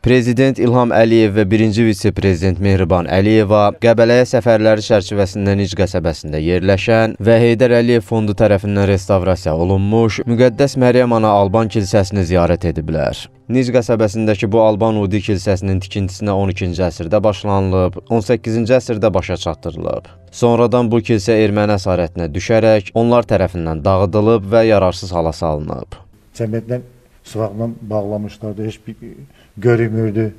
Prezident İlham Əliyev və 1-ci vitse-prezident Mehriban Əliyeva Qəbələyə səfərləri çərçivəsində Nic qəsəbəsində yerləşən və Heydər Əliyev fondu tərəfindən restavrasiya olunmuş Müqəddəs Məryəm ana Alban kilsəsini ziyarət ediblər. Nic qəsəbəsindəki bu Alban Udi kilsəsinin tikintisinə 12-ci əsrdə başlanılıb, 18-ci əsrdə başa çatdırılıb. Sonradan bu kilsə erməni əsarətinə düşərək onlar tərəfindən dağıdılıb və yararsız hala salınıb. Cəmiyyətdən sıvaqla bağlamışlardı, heç bir görünmürdü.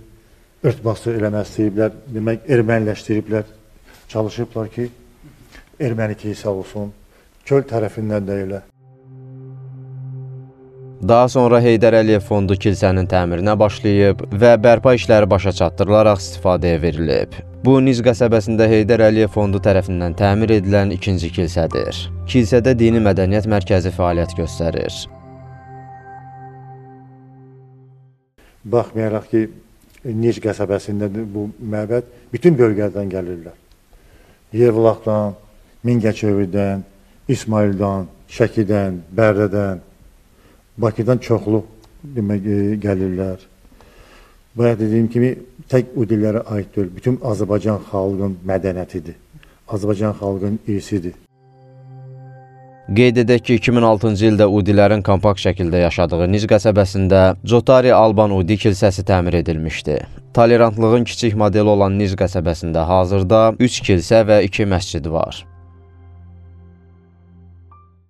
Örtbası eləməzləyiblər, demək erməniləşdiriblər. Çalışıblar ki, erməni kilsə olsun. Köl tərəfindən də elə. Daha sonra Heydər Əliyev fondu kilsənin təmirinə başlayıb və bərpa işləri başa çatdırılaraq istifadəyə verilib. Bu Niz qəsəbəsində Heydər Əliyev fondu tərəfindən təmir edilən ikinci kilsədir. Kilsədə dini mədəniyyət mərkəzi fəaliyyət göstərir. Baxmayaraq ki, Nic qəsəbəsindədir bu məbəd. Bütün bölgələrdən gəlirlər. Yevlaqdan, Mingəçevirdən, İsmaildan, Şəkidən, Bərdədən, Bakıdan çoxlu demək e, gəlirlər. Bayaq dediyim kimi tək bu dillərə aid deyil. Bütün Azərbaycan xalqının mədəniyyətidir. Azərbaycan xalqının irsidir. Qeyd edək ki, 2006-cı ildə Udilərin kompakt şəkildə yaşadığı Nic qəsəbəsində Cotari Alban Udi kilsəsi təmir edilmişdi. Tolerantlığın kiçik modeli olan Nic qəsəbəsində hazırda 3 kilsə və 2 məscid var.